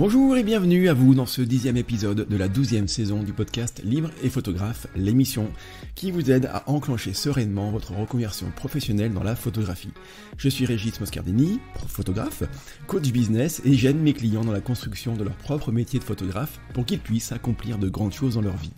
Bonjour et bienvenue à vous dans ce dixième épisode de la douzième saison du podcast Libre et Photographe, l'émission qui vous aide à enclencher sereinement votre reconversion professionnelle dans la photographie. Je suis Régis Moscardini, photographe, coach business et j'aide mes clients dans la construction de leur propre métier de photographe pour qu'ils puissent accomplir de grandes choses dans leur vie.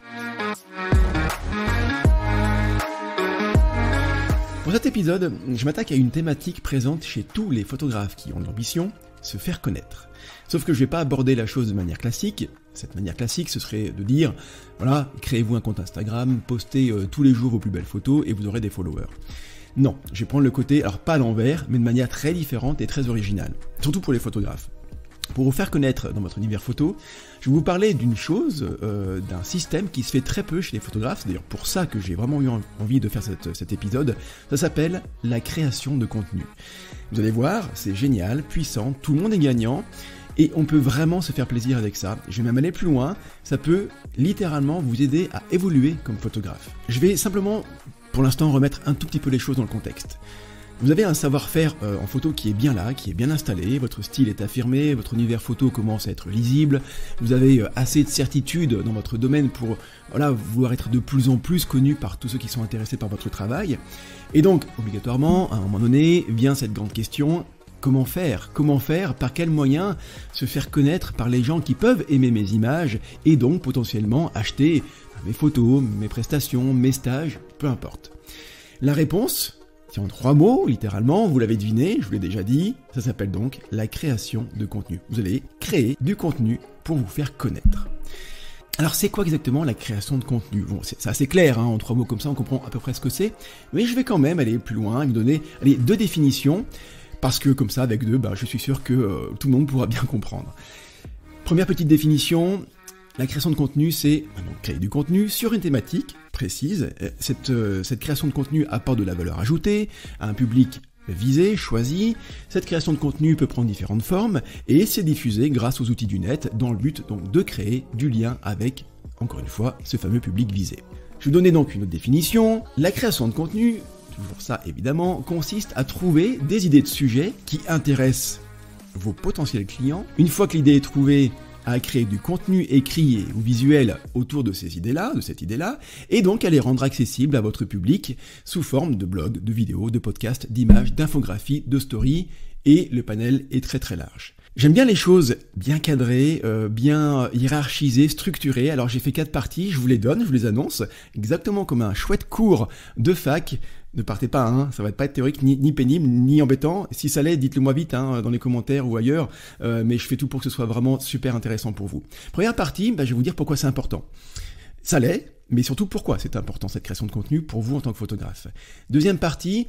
Pour cet épisode, je m'attaque à une thématique présente chez tous les photographes qui ont l'ambition, se faire connaître. Sauf que je vais pas aborder la chose de manière classique. Cette manière classique, ce serait de dire, voilà, créez-vous un compte Instagram, postez euh, tous les jours vos plus belles photos et vous aurez des followers. Non, je vais prendre le côté, alors pas à l'envers, mais de manière très différente et très originale. Surtout pour les photographes. Pour vous faire connaître dans votre univers photo, je vais vous parler d'une chose, euh, d'un système qui se fait très peu chez les photographes, c'est d'ailleurs pour ça que j'ai vraiment eu envie de faire cet épisode, ça s'appelle la création de contenu. Vous allez voir, c'est génial, puissant, tout le monde est gagnant, et on peut vraiment se faire plaisir avec ça. Je vais même aller plus loin, ça peut littéralement vous aider à évoluer comme photographe. Je vais simplement, pour l'instant, remettre un tout petit peu les choses dans le contexte. Vous avez un savoir-faire euh, en photo qui est bien là, qui est bien installé, votre style est affirmé, votre univers photo commence à être lisible, vous avez euh, assez de certitude dans votre domaine pour voilà, vouloir être de plus en plus connu par tous ceux qui sont intéressés par votre travail. Et donc, obligatoirement, à un moment donné, vient cette grande question, comment faire Comment faire Par quels moyen se faire connaître par les gens qui peuvent aimer mes images et donc potentiellement acheter mes photos, mes prestations, mes stages, peu importe. La réponse, en trois mots, littéralement, vous l'avez deviné, je vous l'ai déjà dit, ça s'appelle donc la création de contenu. Vous allez créer du contenu pour vous faire connaître. Alors c'est quoi exactement la création de contenu Bon, c'est assez clair, hein, en trois mots comme ça, on comprend à peu près ce que c'est, mais je vais quand même aller plus loin et vous donner deux définitions, parce que comme ça, avec deux, bah, je suis sûr que euh, tout le monde pourra bien comprendre. Première petite définition, la création de contenu, c'est euh, créer du contenu sur une thématique précise. Euh, euh, cette, création de contenu apporte de la valeur ajoutée à un public visé, choisi. Cette création de contenu peut prendre différentes formes et c'est diffusé grâce aux outils du net dans le but donc de créer du lien avec, encore une fois, ce fameux public visé. Je vous donnais donc une autre définition. La création de contenu, toujours ça évidemment, consiste à trouver des idées de sujets qui intéressent vos potentiels clients. Une fois que l'idée est trouvée, à créer du contenu écrit ou visuel autour de ces idées-là, de cette idée-là, et donc à les rendre accessibles à votre public sous forme de blogs, de vidéos, de podcasts, d'images, d'infographies, de stories, et le panel est très très large. J'aime bien les choses bien cadrées, euh, bien hiérarchisées, structurées. Alors j'ai fait quatre parties, je vous les donne, je vous les annonce, exactement comme un chouette cours de fac ne partez pas, hein, ça va pas être théorique, ni, pénible, ni embêtant. Si ça l'est, dites-le moi vite hein, euh, dans les commentaires ou ailleurs, euh, mais je fais tout pour que ce soit vraiment super intéressant pour vous. Première partie, bah, je vais vous dire pourquoi c'est important. Ça l'est, mais surtout pourquoi c'est important cette création de contenu pour vous en tant que photographe. Deuxième partie,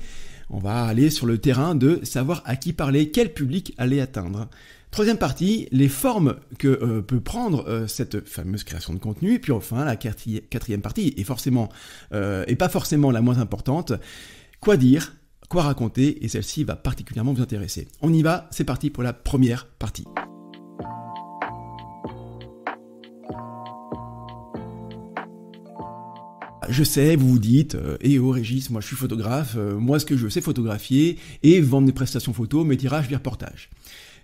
on va aller sur le terrain de savoir à qui parler, quel public aller atteindre. Troisième partie, les formes que euh, peut prendre euh, cette fameuse création de contenu. Et puis enfin, la quatrième partie est forcément, et euh, pas forcément la moins importante, quoi dire, quoi raconter, et celle-ci va particulièrement vous intéresser. On y va, c'est parti pour la première partie. Je sais, vous vous dites, hé au eh oh, Régis, moi je suis photographe, moi ce que je veux c'est photographier et vendre des prestations photos, mes tirages, mes reportages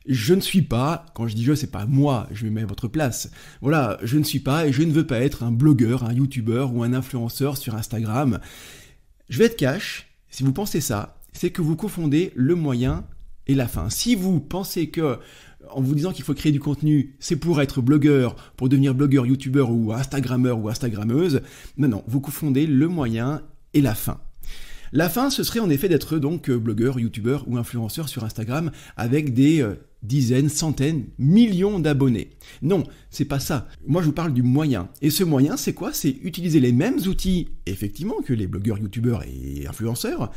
je ne suis pas, quand je dis je, c'est pas moi, je me mets à votre place. Voilà, je ne suis pas et je ne veux pas être un blogueur, un youtubeur ou un influenceur sur Instagram. Je vais être cash, si vous pensez ça, c'est que vous confondez le moyen et la fin. Si vous pensez que en vous disant qu'il faut créer du contenu, c'est pour être blogueur, pour devenir blogueur, youtubeur ou instagrammeur ou instagrammeuse, non, non, vous confondez le moyen et la fin. La fin, ce serait en effet d'être donc blogueur, youtubeur ou influenceur sur Instagram avec des euh, dizaines, centaines, millions d'abonnés. Non, c'est pas ça. Moi, je vous parle du moyen. Et ce moyen, c'est quoi C'est utiliser les mêmes outils, effectivement, que les blogueurs, youtubeurs et influenceurs,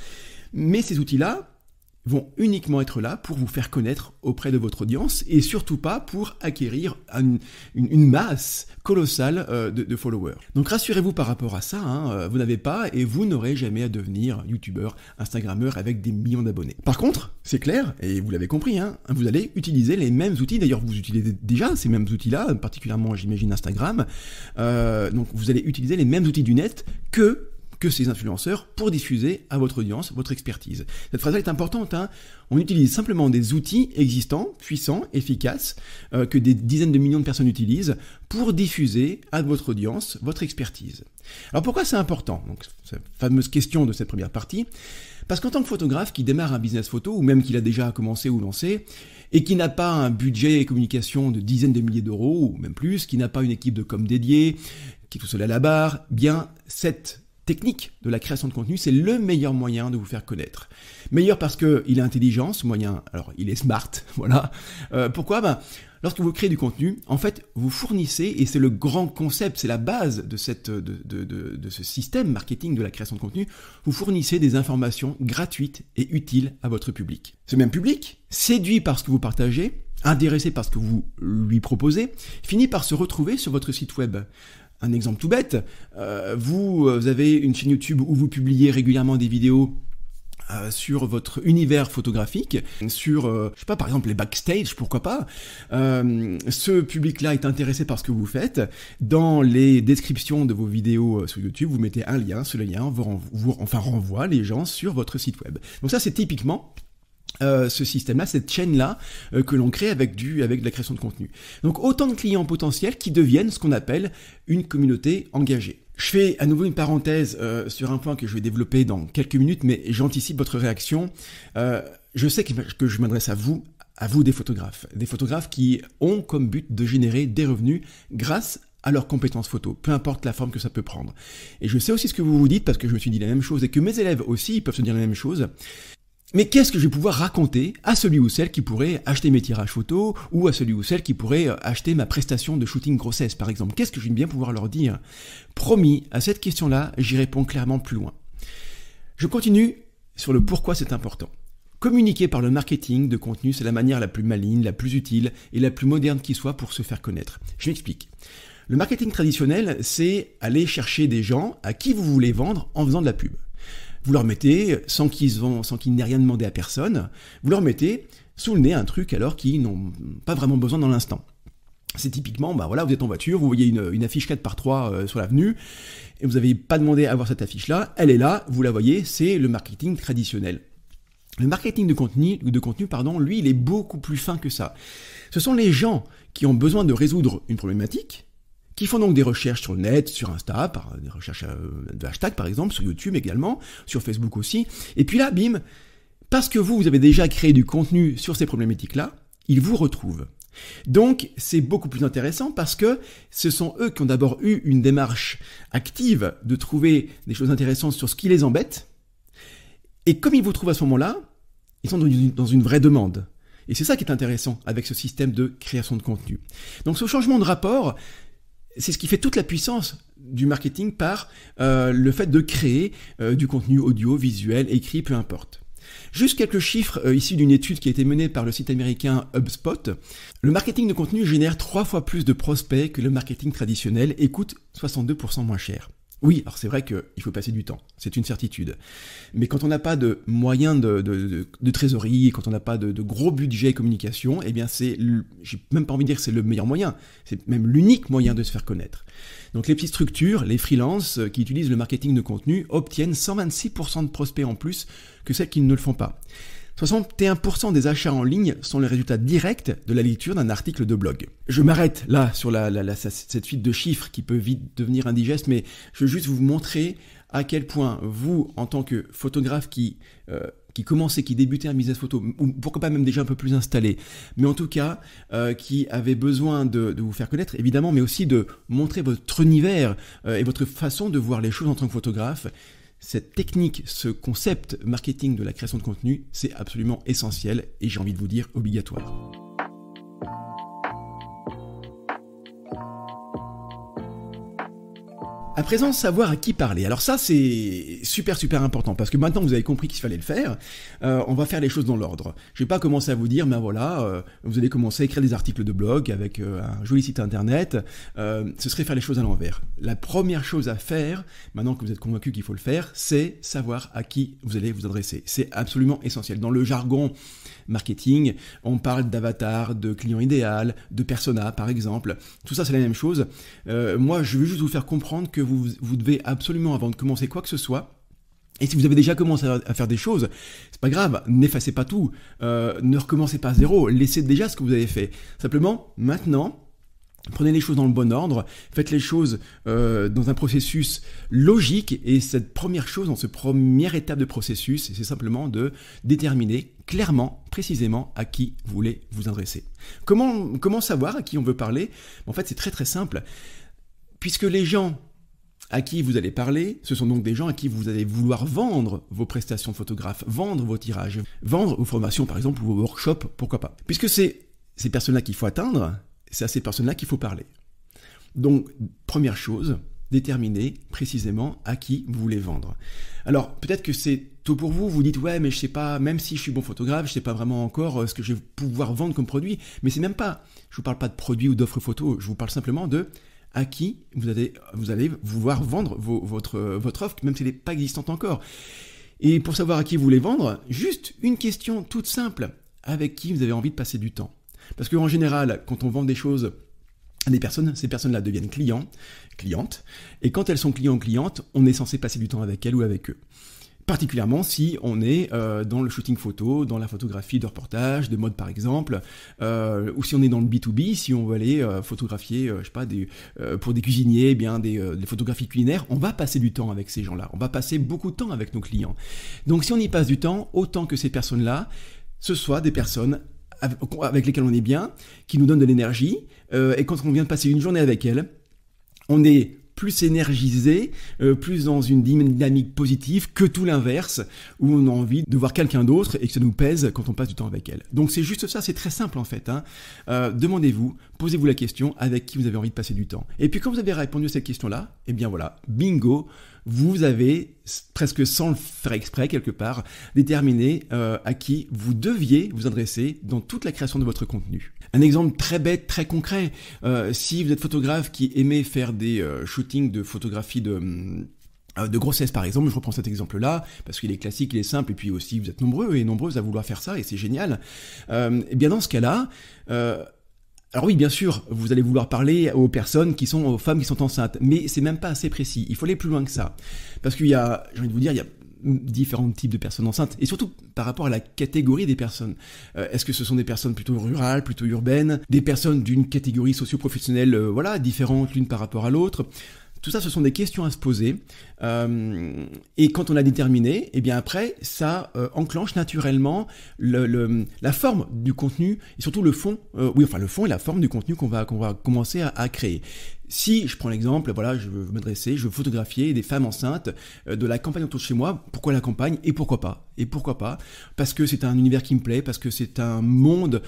mais ces outils-là, vont uniquement être là pour vous faire connaître auprès de votre audience et surtout pas pour acquérir une, masse colossale euh, de, followers. Donc rassurez-vous par rapport à ça, hein, euh, vous n'avez pas et vous n'aurez jamais à devenir youtubeur, instagrammeur avec des millions d'abonnés. Par contre, c'est clair, et vous l'avez compris, hein, vous allez utiliser les mêmes outils, d'ailleurs vous utilisez déjà ces mêmes outils-là, particulièrement j'imagine Instagram, euh, donc vous allez utiliser les mêmes outils du net que que ces influenceurs pour diffuser à votre audience votre expertise. Cette phrase-là est importante. Hein. On utilise simplement des outils existants, puissants, efficaces, euh, que des dizaines de millions de personnes utilisent pour diffuser à votre audience votre expertise. Alors pourquoi c'est important Donc, Cette fameuse question de cette première partie. Parce qu'en tant que photographe qui démarre un business photo, ou même qui l'a déjà commencé ou lancé, et qui n'a pas un budget et communication de dizaines de milliers d'euros, ou même plus, qui n'a pas une équipe de com dédiée, qui est tout seul à la barre, eh bien cette technique de la création de contenu, c'est le meilleur moyen de vous faire connaître. Meilleur parce qu'il est intelligent, ce moyen, alors il est smart, voilà. Euh, pourquoi ben, Lorsque vous créez du contenu, en fait, vous fournissez, et c'est le grand concept, c'est la base de, cette, de, ce système marketing de la création de contenu, vous fournissez des informations gratuites et utiles à votre public. Ce même public, séduit par ce que vous partagez, intéressé par ce que vous lui proposez, finit par se retrouver sur votre site web. Un exemple tout bête, euh, euh, vous, avez une chaîne YouTube où vous publiez régulièrement des vidéos euh, sur votre univers photographique, sur, je sais pas, par exemple les backstage, pourquoi pas. ce public-là est intéressé par ce que vous faites. Dans les descriptions de vos vidéos sur YouTube, vous mettez un lien, ce lien vous, renvoie les gens sur votre site web. Donc ça, c'est typiquement euh, ce système-là, cette chaîne-là euh, que l'on crée avec du, avec de la création de contenu. Donc autant de clients potentiels qui deviennent ce qu'on appelle une communauté engagée. Je fais à nouveau une parenthèse euh, sur un point que je vais développer dans quelques minutes, mais j'anticipe votre réaction. je sais que, je m'adresse à vous, à vous des photographes, des photographes qui ont comme but de générer des revenus grâce à leurs compétences photo, peu importe la forme que ça peut prendre. Et je sais aussi ce que vous vous dites parce que je me suis dit la même chose et que mes élèves aussi peuvent se dire la même chose. Mais qu'est-ce que je vais pouvoir raconter à celui ou celle qui pourrait acheter mes tirages photos ou à celui ou celle qui pourrait euh, acheter ma prestation de shooting grossesse par exemple Qu'est-ce que je vais bien pouvoir leur dire Promis, à cette question-là, j'y réponds clairement plus loin. Je continue sur le pourquoi c'est important. Communiquer par le marketing de contenu, c'est la manière la plus maligne, la plus utile et la plus moderne qui soit pour se faire connaître. Je m'explique. Le marketing traditionnel, c'est aller chercher des gens à qui vous voulez vendre en faisant de la pub. Vous leur mettez, sans qu'ils n'aient rien demandé à personne, vous leur mettez sous le nez un truc alors qu'ils n'ont pas vraiment besoin dans l'instant. C'est typiquement, bah voilà, vous êtes en voiture, vous voyez une, affiche 4 par 3 euh, sur l'avenue, et vous n'avez pas demandé à avoir cette affiche-là, elle est là, vous la voyez, c'est le marketing traditionnel. Le marketing de contenu, de contenu pardon, lui, il est beaucoup plus fin que ça. Ce sont les gens qui ont besoin de résoudre une problématique, qui font donc des recherches sur le net, sur Insta, par des recherches euh, de hashtag par exemple, sur YouTube également, sur Facebook aussi. Et puis là, bim, parce que vous, vous avez déjà créé du contenu sur ces problématiques-là, ils vous retrouvent. Donc, c'est beaucoup plus intéressant parce que ce sont eux qui ont d'abord eu une démarche active de trouver des choses intéressantes sur ce qui les embête. Et comme ils vous trouvent à ce moment-là, ils sont dans une vraie demande. Et c'est ça qui est intéressant avec ce système de création de contenu. Donc ce changement de rapport, c'est ce qui fait toute la puissance du marketing par euh, le fait de créer euh, du contenu audio, visuel, écrit, peu importe. Juste quelques chiffres ici euh, issus d'une étude qui a été menée par le site américain HubSpot. Le marketing de contenu génère trois fois plus de prospects que le marketing traditionnel et coûte 62% moins cher. Oui, alors c'est vrai qu'il faut passer du temps, c'est une certitude. Mais quand on n'a pas de moyens de, trésorerie, quand on n'a pas de, gros budget communication, eh bien c'est, j'ai même pas envie de dire que c'est le meilleur moyen, c'est même l'unique moyen de se faire connaître. Donc les petites structures, les freelances euh, qui utilisent le marketing de contenu obtiennent 126% de prospects en plus que celles qui ne le font pas. 61% des achats en ligne sont les résultats directs de la lecture d'un article de blog. Je m'arrête là sur la, cette suite de chiffres qui peut vite devenir indigeste, mais je veux juste vous montrer à quel point vous, en tant que photographe qui, euh, qui commençait, qui débutait un business photo, ou pourquoi pas même déjà un peu plus installé, mais en tout cas euh, qui avait besoin de, vous faire connaître, évidemment, mais aussi de montrer votre univers euh, et votre façon de voir les choses en tant que photographe, cette technique, ce concept marketing de la création de contenu, c'est absolument essentiel et j'ai envie de vous dire obligatoire. À présent, savoir à qui parler. Alors ça, c'est super super important parce que maintenant vous avez compris qu'il fallait le faire. Euh, on va faire les choses dans l'ordre. Je vais pas commencer à vous dire, mais ben voilà, euh, vous allez commencer à écrire des articles de blog avec euh, un joli site internet. ce serait faire les choses à l'envers. La première chose à faire, maintenant que vous êtes convaincu qu'il faut le faire, c'est savoir à qui vous allez vous adresser. C'est absolument essentiel. Dans le jargon marketing, on parle d'avatar, de client idéal, de persona par exemple. Tout ça, c'est la même chose. moi, je veux juste vous faire comprendre que vous vous, devez absolument, avant de commencer quoi que ce soit, et si vous avez déjà commencé à faire des choses, c'est pas grave, n'effacez pas tout, euh, ne recommencez pas à zéro, laissez déjà ce que vous avez fait. Simplement, maintenant, Prenez les choses dans le bon ordre, faites les choses euh, dans un processus logique et cette première chose, dans cette première étape de processus, c'est simplement de déterminer clairement, précisément à qui vous voulez vous adresser. Comment, comment savoir à qui on veut parler En fait, c'est très très simple. Puisque les gens à qui vous allez parler, ce sont donc des gens à qui vous allez vouloir vendre vos prestations photographes, vendre vos tirages, vendre vos formations par exemple ou vos workshops, pourquoi pas. Puisque c'est ces personnes-là qu'il faut atteindre, c'est à ces personnes-là qu'il faut parler. Donc, première chose, déterminer précisément à qui vous voulez vendre. Alors, peut-être que c'est tôt pour vous, vous dites ouais, mais je sais pas, même si je suis bon photographe, je sais pas vraiment encore euh, ce que je vais pouvoir vendre comme produit, mais c'est même pas, je vous parle pas de produit ou d'offre photo, je vous parle simplement de à qui vous allez, vous allez vouloir vendre votre, votre offre, même si elle n'est pas existante encore. Et pour savoir à qui vous voulez vendre, juste une question toute simple, avec qui vous avez envie de passer du temps. Parce qu'en général, quand on vend des choses à des personnes, ces personnes-là deviennent clients, clientes, et quand elles sont clients clientes, on est censé passer du temps avec elles ou avec eux particulièrement si on est euh, dans le shooting photo, dans la photographie de reportage, de mode par exemple, euh, ou si on est dans le B2B, si on veut aller euh, photographier, euh, je sais pas, des, euh, pour des cuisiniers, eh bien des, des, photographies culinaires, on va passer du temps avec ces gens-là, on va passer beaucoup de temps avec nos clients. Donc si on y passe du temps, autant que ces personnes-là, ce soit des personnes avec lesquelles on est bien, qui nous donnent de l'énergie, et quand on vient de passer une journée avec elles, on est plus énergisé, euh, plus dans une dynamique positive que tout l'inverse, où on a envie de voir quelqu'un d'autre et que ça nous pèse quand on passe du temps avec elle. Donc c'est juste ça, c'est très simple en fait. Hein. Euh, demandez-vous posez-vous la question avec qui vous avez envie de passer du temps. Et puis quand vous avez répondu à cette question-là, eh bien voilà, bingo, vous avez presque sans le faire exprès quelque part déterminé euh, à qui vous deviez vous adresser dans toute la création de votre contenu. Un exemple très bête, très concret, euh, si vous êtes photographe qui aimait faire des euh, shootings de photographie mm, de... grossesse par exemple, je reprends cet exemple-là, parce qu'il est classique, il est simple, et puis aussi vous êtes nombreux et nombreuses à vouloir faire ça, et c'est génial. et eh bien dans ce cas-là, alors oui, bien sûr, vous allez vouloir parler aux personnes qui sont aux femmes qui sont enceintes, mais c'est même pas assez précis. Il faut aller plus loin que ça, parce qu'il y a, j'ai envie de vous dire, il y a différents types de personnes enceintes, et surtout par rapport à la catégorie des personnes. Euh, est-ce que ce sont des personnes plutôt rurales, plutôt urbaines, des personnes d'une catégorie socio-professionnelle, euh, voilà, différente l'une par rapport à l'autre tout ça, ce sont des questions à se poser. Euh, et quand on a déterminé, et eh bien après, ça euh, enclenche naturellement le, la forme du contenu et surtout le fond, euh, oui, enfin le fond et la forme du contenu qu'on va, qu'on va commencer à, créer. Si je prends l'exemple, voilà, je veux m'adresser, je veux photographier des femmes enceintes de la campagne autour de chez moi, pourquoi la campagne et pourquoi pas Et pourquoi pas Parce que c'est un univers qui me plaît, parce que c'est un monde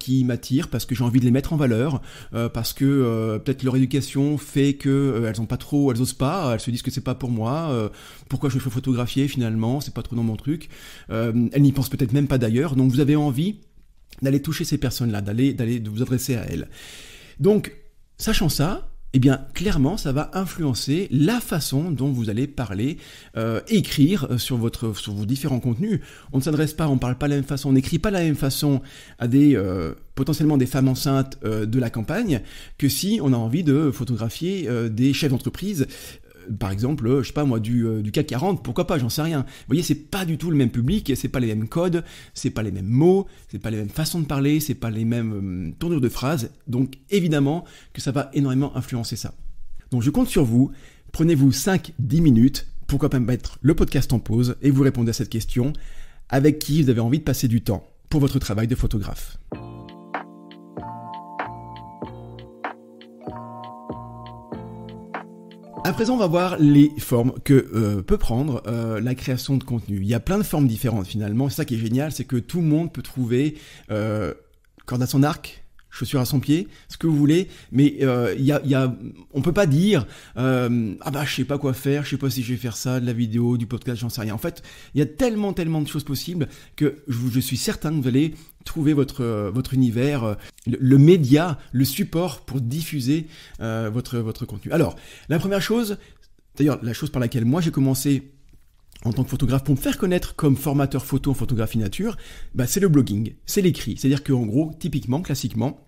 qui m'attire, parce que j'ai envie de les mettre en valeur, parce que peut-être leur éducation fait que elles pas trop, elles osent pas, elles se disent que c'est pas pour moi, euh, pourquoi je me fais photographier finalement, c'est pas trop dans mon truc. Euh, elle n'y pense peut-être même pas d'ailleurs, donc vous avez envie d'aller toucher ces personnes-là, d'aller, d'aller de vous adresser à elles. Donc, sachant ça, eh bien, clairement, ça va influencer la façon dont vous allez parler, euh, écrire sur, votre, sur vos différents contenus. On ne s'adresse pas, on ne parle pas de la même façon, on n'écrit pas de la même façon à des potentiellement des femmes enceintes de la campagne que si on a envie de photographier des chefs d'entreprise par exemple, je sais pas moi, du, euh, CAC 40, pourquoi pas, j'en sais rien. Vous voyez, c'est pas du tout le même public, c'est pas les mêmes codes, c'est pas les mêmes mots, c'est pas les mêmes façons de parler, c'est pas les mêmes euh, tournures de phrases, donc évidemment que ça va énormément influencer ça. Donc je compte sur vous, prenez-vous 5-10 minutes, pourquoi pas mettre le podcast en pause et vous répondez à cette question, avec qui vous avez envie de passer du temps pour votre travail de photographe. À présent, on va voir les formes que euh, peut prendre euh, la création de contenu. Il y a plein de formes différentes finalement. C'est ça qui est génial, c'est que tout le monde peut trouver euh, corde à son arc, chaussures à son pied, ce que vous voulez, mais euh, y a, y a, on peut pas dire euh, ah bah je sais pas quoi faire, je sais pas si je vais faire ça, de la vidéo, du podcast, j'en sais rien. En fait, il y a tellement tellement de choses possibles que je, suis certain que vous allez trouver votre euh, votre univers, euh, le, média, le support pour diffuser votre votre contenu. Alors la première chose, d'ailleurs la chose par laquelle moi j'ai commencé en tant que photographe pour me faire connaître comme formateur photo en photographie nature, bah c'est le blogging, c'est l'écrit. C'est-à-dire qu'en gros, typiquement, classiquement,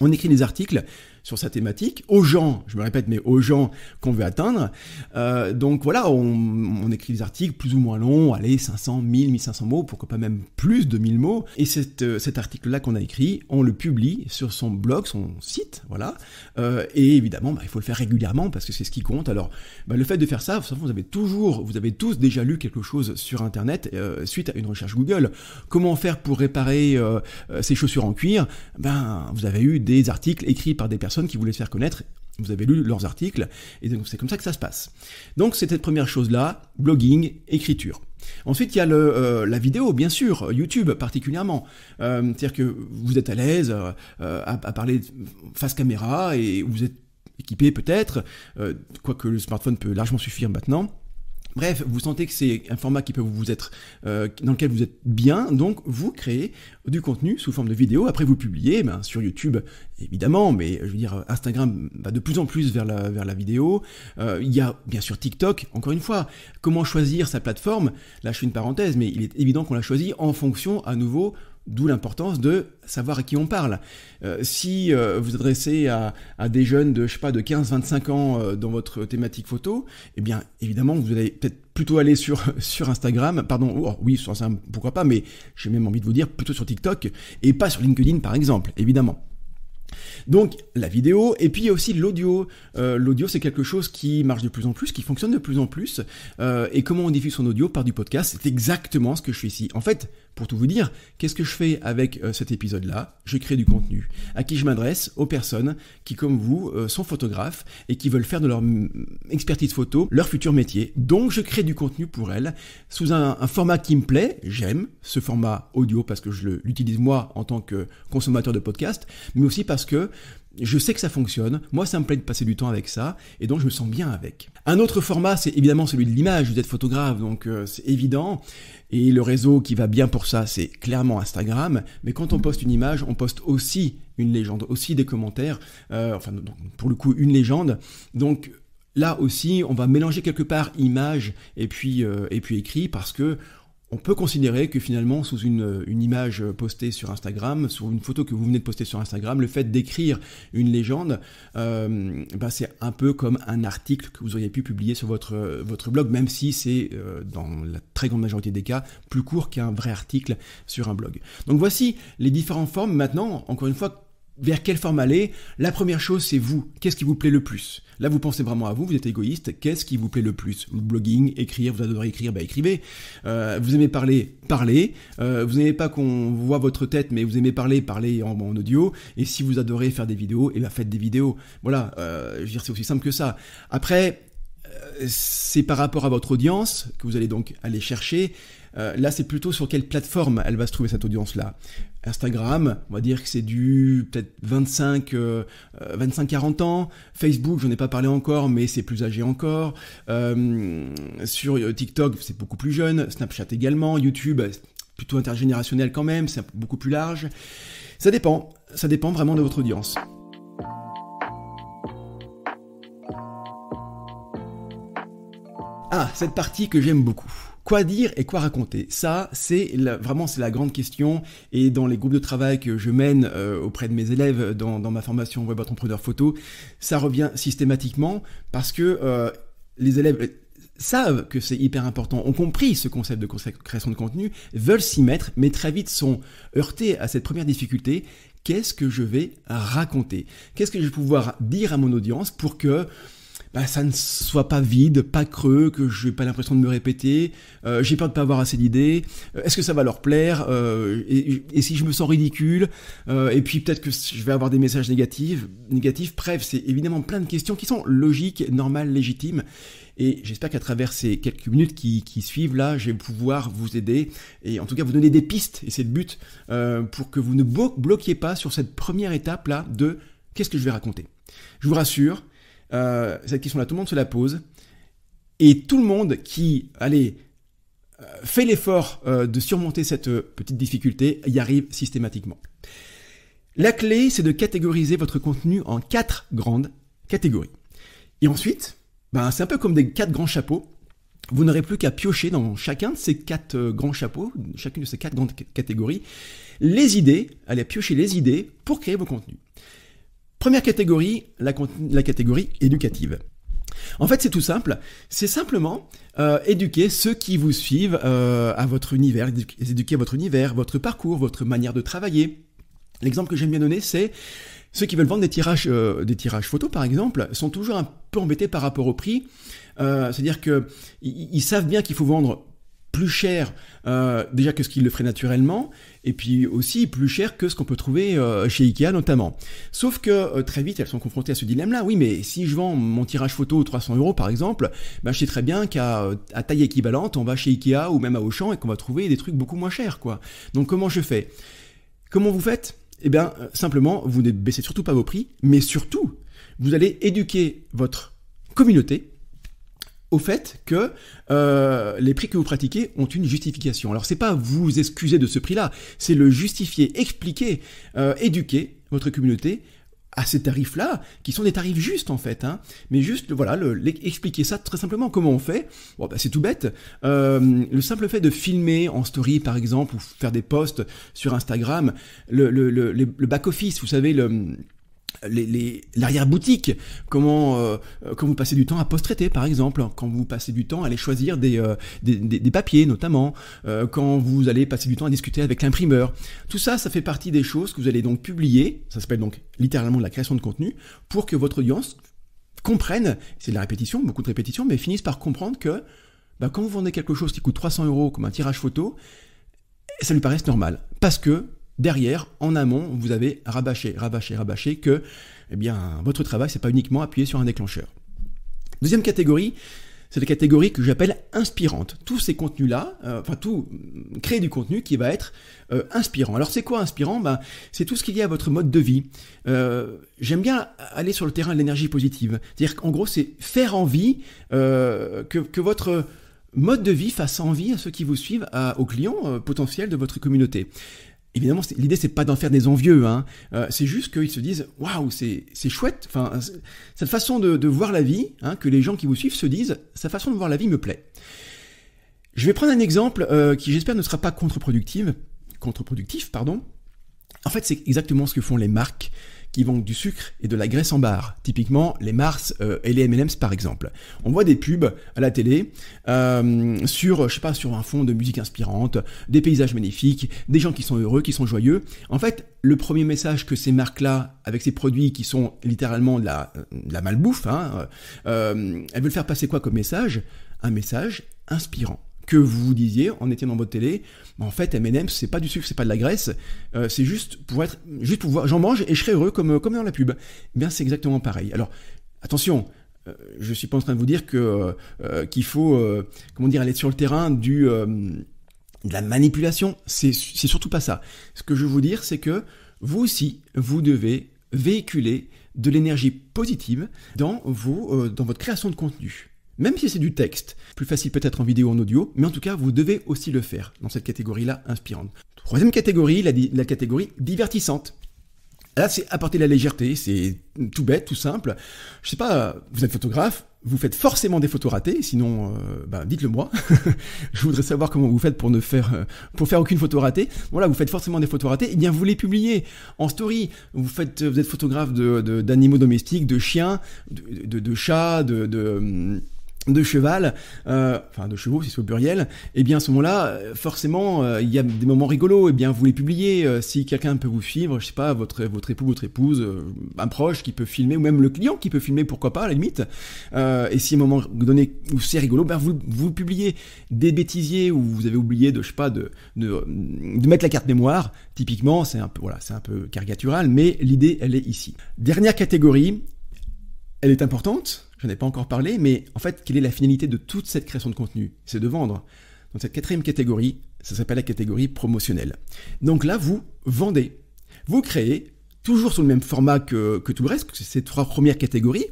on écrit des articles sur sa thématique, aux gens, je me répète, mais aux gens qu'on veut atteindre. Euh, donc voilà, on, écrit des articles plus ou moins longs, allez, 500, 1000, 1500 mots, pourquoi pas même plus de 1000 mots. Et cette, euh, cet article-là qu'on a écrit, on le publie sur son blog, son site, voilà. Euh, et évidemment, bah, il faut le faire régulièrement parce que c'est ce qui compte. Alors, bah, le fait de faire ça, vous avez toujours, vous avez tous déjà lu quelque chose sur Internet suite à une recherche Google. Comment faire pour réparer ses chaussures en cuir Ben, vous avez eu des articles écrits par des personnes qui voulaient se faire connaître. Vous avez lu leurs articles, et donc c'est comme ça que ça se passe. Donc c'était cette première chose-là, blogging, écriture. Ensuite, il y a le, euh, la vidéo, bien sûr, YouTube particulièrement. Euh, c'est-à-dire que vous êtes à l'aise euh, à, à, parler face caméra et vous êtes équipé peut-être, quoique le smartphone peut largement suffire maintenant. Bref, vous sentez que c'est un format qui peut vous être, euh, dans lequel vous êtes bien, donc vous créez du contenu sous forme de vidéo. Après, vous publiez ben, sur YouTube, évidemment, mais je veux dire, Instagram va de plus en plus vers la, vers la vidéo. Euh, il y a bien sûr TikTok, encore une fois. Comment choisir sa plateforme Là, je fais une parenthèse, mais il est évident qu'on la choisit en fonction, à nouveau, D'où l'importance de savoir à qui on parle. Euh, si euh, vous adressez à, des jeunes de, je sais pas, de 15-25 ans euh, dans votre thématique photo, eh bien, évidemment, vous allez peut-être plutôt aller sur, sur Instagram, pardon, oui, sur ça pourquoi pas, mais j'ai même envie de vous dire plutôt sur TikTok et pas sur LinkedIn, par exemple, évidemment. Donc la vidéo et puis aussi l'audio. l'audio c'est quelque chose qui marche de plus en plus, qui fonctionne de plus en plus. et comment on diffuse son audio par du podcast C'est exactement ce que je suis ici. En fait, pour tout vous dire, qu'est-ce que je fais avec euh, cet épisode-là Je crée du contenu. À qui je m'adresse Aux personnes qui, comme vous, euh, sont photographes et qui veulent faire de leur expertise photo leur futur métier. Donc je crée du contenu pour elles sous un, un format qui me plaît. J'aime ce format audio parce que je l'utilise moi en tant que consommateur de podcast, mais aussi parce que je sais que ça fonctionne, moi ça me plaît de passer du temps avec ça, et donc je me sens bien avec. Un autre format, c'est évidemment celui de l'image, vous êtes photographe, donc euh, c'est évident, et le réseau qui va bien pour ça, c'est clairement Instagram, mais quand on poste une image, on poste aussi une légende, aussi des commentaires, euh, enfin pour le coup une légende, donc là aussi on va mélanger quelque part image et puis, euh, et puis écrit, parce que on peut considérer que finalement, sous une, image postée sur Instagram, sous une photo que vous venez de poster sur Instagram, le fait d'écrire une légende, euh, ben, c'est un peu comme un article que vous auriez pu publier sur votre, votre blog, même si c'est, euh, dans la très grande majorité des cas, plus court qu'un vrai article sur un blog. Donc voici les différentes formes. Maintenant, encore une fois, vers quelle forme aller La première chose, c'est vous. Qu'est-ce qui vous plaît le plus Là, vous pensez vraiment à vous, vous êtes égoïste. Qu'est-ce qui vous plaît le plus blogging, écrire, vous adorez écrire, bah écrivez. Euh, vous aimez parler, parler. Euh, vous n'aimez pas qu'on voit votre tête, mais vous aimez parler, parler en, audio. Et si vous adorez faire des vidéos, et eh la ben, faites des vidéos. Voilà, euh, je veux dire, c'est aussi simple que ça. Après, euh, c'est par rapport à votre audience que vous allez donc aller chercher euh, là, c'est plutôt sur quelle plateforme elle va se trouver cette audience-là. Instagram, on va dire que c'est du peut-être 25, 25-40 euh, ans. Facebook, j'en ai pas parlé encore, mais c'est plus âgé encore. Euh, sur TikTok, c'est beaucoup plus jeune. Snapchat également. YouTube, plutôt intergénérationnel quand même, c'est beaucoup plus large. Ça dépend, ça dépend vraiment de votre audience. Ah, cette partie que j'aime beaucoup. Quoi dire et quoi raconter Ça, c'est vraiment c'est la grande question. Et dans les groupes de travail que je mène euh, auprès de mes élèves dans, dans ma formation web entrepreneur photo, ça revient systématiquement parce que euh, les élèves euh, savent que c'est hyper important, ont compris ce concept de création de contenu, veulent s'y mettre, mais très vite sont heurtés à cette première difficulté. Qu'est-ce que je vais raconter Qu'est-ce que je vais pouvoir dire à mon audience pour que bah, ça ne soit pas vide, pas creux, que je n'ai pas l'impression de me répéter, euh, j'ai peur de ne pas avoir assez d'idées, euh, est-ce que ça va leur plaire, euh, et, si je me sens ridicule, et puis peut-être que je vais avoir des messages négatifs, négatifs, bref, c'est évidemment plein de questions qui sont logiques, normales, légitimes, et j'espère qu'à travers ces quelques minutes qui, suivent là, je vais pouvoir vous aider et en tout cas vous donner des pistes, et c'est le but, pour que vous ne bloquiez pas sur cette première étape là de qu'est-ce que je vais raconter. Je vous rassure, euh, cette question-là, tout le monde se la pose. Et tout le monde qui, allez, euh, fait l'effort euh, de surmonter cette petite difficulté, y arrive systématiquement. La clé, c'est de catégoriser votre contenu en quatre grandes catégories. Et ensuite, ben, c'est un peu comme des quatre grands chapeaux. Vous n'aurez plus qu'à piocher dans chacun de ces quatre grands chapeaux, chacune de ces quatre grandes catégories, les idées, allez piocher les idées pour créer vos contenus. Première catégorie, la, catégorie éducative. En fait, c'est tout simple. C'est simplement euh, éduquer ceux qui vous suivent euh, à votre univers, éduquer votre univers, votre parcours, votre manière de travailler. L'exemple que j'aime bien donner, c'est ceux qui veulent vendre des tirages, euh, des tirages photos, par exemple, sont toujours un peu embêtés par rapport au prix. C'est-à-dire qu'ils savent bien qu'il faut vendre plus cher euh, déjà que ce qu'il le ferait naturellement, et puis aussi plus cher que ce qu'on peut trouver euh, chez Ikea notamment. Sauf que euh, très vite, elles sont confrontées à ce dilemme-là. Oui, mais si je vends mon tirage photo 300 euros par exemple, bah, je sais très bien qu'à à taille équivalente, on va chez Ikea ou même à Auchan et qu'on va trouver des trucs beaucoup moins chers, quoi. Donc comment je fais Comment vous faites Eh bien, simplement, vous ne baissez surtout pas vos prix, mais surtout, vous allez éduquer votre communauté au fait que euh, les prix que vous pratiquez ont une justification. Alors c'est pas vous excuser de ce prix-là, c'est le justifier, expliquer, euh, éduquer votre communauté à ces tarifs-là, qui sont des tarifs justes en fait, hein. mais juste voilà, expliquer ça très simplement comment on fait. Bah, c'est tout bête. Euh, le simple fait de filmer en story par exemple ou faire des posts sur Instagram, le, le, le back office, vous savez le l'arrière-boutique, comment, euh, quand vous passez du temps à post-traiter par exemple, quand vous passez du temps à aller choisir des, euh, des, des, papiers notamment, euh, quand vous allez passer du temps à discuter avec l'imprimeur. Tout ça, ça fait partie des choses que vous allez donc publier, ça s'appelle donc littéralement de la création de contenu, pour que votre audience comprenne, c'est de la répétition, beaucoup de répétition, mais finisse par comprendre que bah, quand vous vendez quelque chose qui coûte 300 euros comme un tirage photo, ça lui paraisse normal, parce que derrière, en amont, vous avez rabâché, rabâché, rabâché que eh bien, votre travail, c'est pas uniquement appuyer sur un déclencheur. Deuxième catégorie, c'est la catégorie que j'appelle inspirante. Tous ces contenus-là, euh, enfin tout, créer du contenu qui va être euh, inspirant. Alors c'est quoi inspirant ben, C'est tout ce qui est a à votre mode de vie. Euh, j'aime bien aller sur le terrain de l'énergie positive. C'est-à-dire qu'en gros, c'est faire envie que, que, votre mode de vie fasse envie à ceux qui vous suivent, aux clients potentiels de votre communauté. Évidemment, l'idée c'est pas d'en faire des envieux, hein. euh, c'est juste qu'ils se disent waouh, c'est chouette. Enfin, cette façon de, voir la vie, hein, que les gens qui vous suivent se disent, sa façon de voir la vie me plaît. Je vais prendre un exemple euh, qui j'espère ne sera pas contre-productif, pardon. En fait, c'est exactement ce que font les marques qui vendent du sucre et de la graisse en barre, typiquement les Mars euh, et les M&M's par exemple. On voit des pubs à la télé euh, sur, je sais pas, sur un fond de musique inspirante, des paysages magnifiques, des gens qui sont heureux, qui sont joyeux. En fait, le premier message que ces marques-là, avec ces produits qui sont littéralement de la, malbouffe, hein, euh, elles veulent faire passer quoi comme message Un message inspirant que vous vous disiez en étant dans votre télé, en fait, mm c'est pas du sucre, c'est pas de la graisse, euh, c'est juste pour être, juste pour voir, j'en mange et je serai heureux comme comme dans la pub. Eh bien, c'est exactement pareil. Alors, attention, euh, je suis pas en train de vous dire que euh, euh, qu'il faut, comment dire, aller sur le terrain du de la manipulation. C'est c'est surtout pas ça. Ce que je veux vous dire, c'est que vous aussi, vous devez véhiculer de l'énergie positive dans vos dans votre création de contenu. Même si c'est du texte, plus facile peut-être en vidéo ou en audio, mais en tout cas, vous devez aussi le faire dans cette catégorie-là inspirante. Troisième catégorie, la, catégorie divertissante. Là, c'est apporter la légèreté, c'est tout bête, tout simple. Je sais pas, vous êtes photographe, vous faites forcément des photos ratées, sinon, euh, bah, dites-le moi. je voudrais savoir comment vous faites pour ne faire, euh, pour faire aucune photo ratée. Voilà, vous faites forcément des photos ratées. et eh bien, vous les publiez en story. Vous faites, vous êtes photographe de d'animaux domestiques, de chiens, de, de chats, de, de hum, de cheval, euh, enfin de chevaux si c'est au buriel, et eh bien à ce moment-là, euh, forcément, euh, il y a des moments rigolos, et eh bien vous les publiez, euh, si quelqu'un peut vous suivre, je sais pas, votre, votre époux, votre épouse, un proche qui peut filmer, ou même le client qui peut filmer, pourquoi pas, à la limite, et si un moment donné où c'est rigolo, ben vous, vous publiez des bêtisiers où vous avez oublié de, je sais pas, de, de, de mettre la carte mémoire, typiquement, c'est un peu, voilà, c'est un peu caricatural, mais l'idée, elle est ici. Dernière catégorie, elle est importante, je ai pas encore parlé, mais en fait, quelle est la finalité de toute cette création de contenu C'est de vendre. Donc cette quatrième catégorie, ça s'appelle la catégorie promotionnelle. Donc là, vous vendez, vous créez, toujours sur le même format que, tout le reste, que ces trois premières catégories.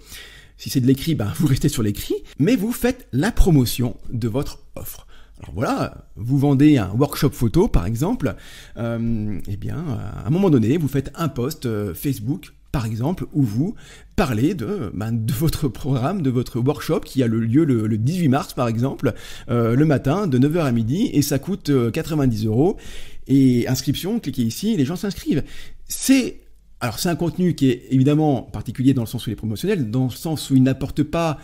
Si c'est de l'écrit, ben, vous restez sur l'écrit, mais vous faites la promotion de votre offre. Alors voilà, vous vendez un workshop photo par exemple, et euh, eh bien à un moment donné, vous faites un post euh, Facebook par exemple, où vous parlez ben, de, votre programme, de votre workshop qui a lieu le, 18 mars, par exemple, euh, le matin, de 9h à midi, et ça coûte 90 euh, euros. Et inscription, cliquez ici, les gens s'inscrivent. C'est alors c'est un contenu qui est évidemment particulier dans le sens où il est promotionnel, dans le sens où il n'apporte pas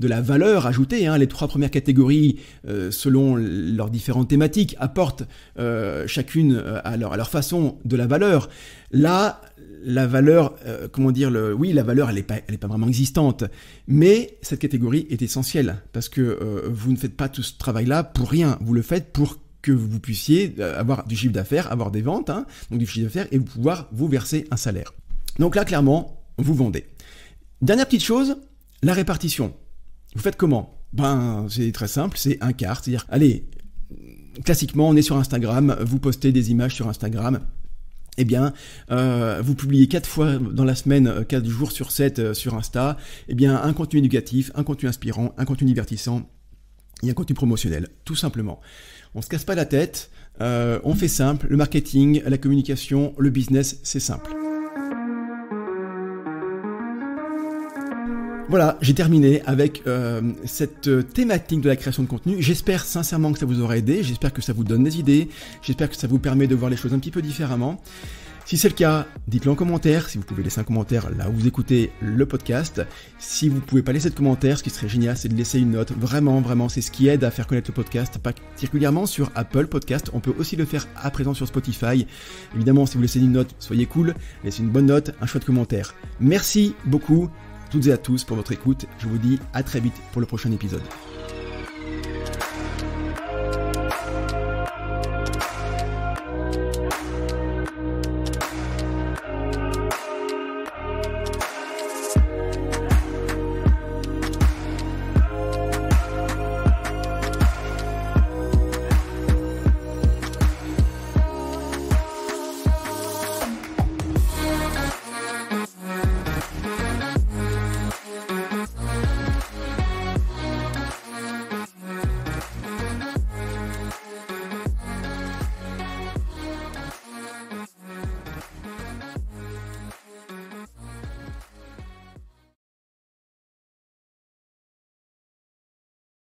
de la valeur ajoutée. Hein. Les trois premières catégories, euh, selon leurs différentes thématiques, apportent euh, chacune euh, à leur, à leur, façon de la valeur. Là, la valeur, comment dire, oui, la valeur, elle n'est pas, elle pas vraiment existante, mais cette catégorie est essentielle parce que vous ne faites pas tout ce travail-là pour rien. Vous le faites pour que vous puissiez avoir du chiffre d'affaires, avoir des ventes, hein, donc du chiffre d'affaires, et pouvoir vous verser un salaire. Donc là, clairement, vous vendez. Dernière petite chose, la répartition. Vous faites comment Ben, c'est très simple, c'est un quart. C'est-à-dire, allez, classiquement, on est sur Instagram, vous postez des images sur Instagram, eh bien, euh, vous publiez quatre fois dans la semaine, euh, quatre jours sur 7 euh, sur Insta, eh bien, un contenu éducatif, un contenu inspirant, un contenu divertissant et un contenu promotionnel, tout simplement. On se casse pas la tête, on fait simple, le marketing, la communication, le business, c'est simple. Voilà, j'ai terminé avec euh, cette euh, thématique de la création de contenu. J'espère sincèrement que ça vous aura aidé, j'espère que ça vous donne des idées, j'espère que ça vous permet de voir les choses un petit peu différemment. Si c'est le cas, dites-le en commentaire, si vous pouvez laisser un commentaire là où vous écoutez le podcast. Si vous ne pouvez pas laisser de commentaire, ce qui serait génial, c'est de laisser une note. Vraiment, vraiment, c'est ce qui aide à faire connaître le podcast, particulièrement sur Apple Podcast. On peut aussi le faire à présent sur Spotify. Évidemment, si vous laissez une note, soyez cool, laissez une bonne note, un chouette commentaire. Merci beaucoup toutes et à tous pour votre écoute. Je vous dis à très vite pour le prochain épisode.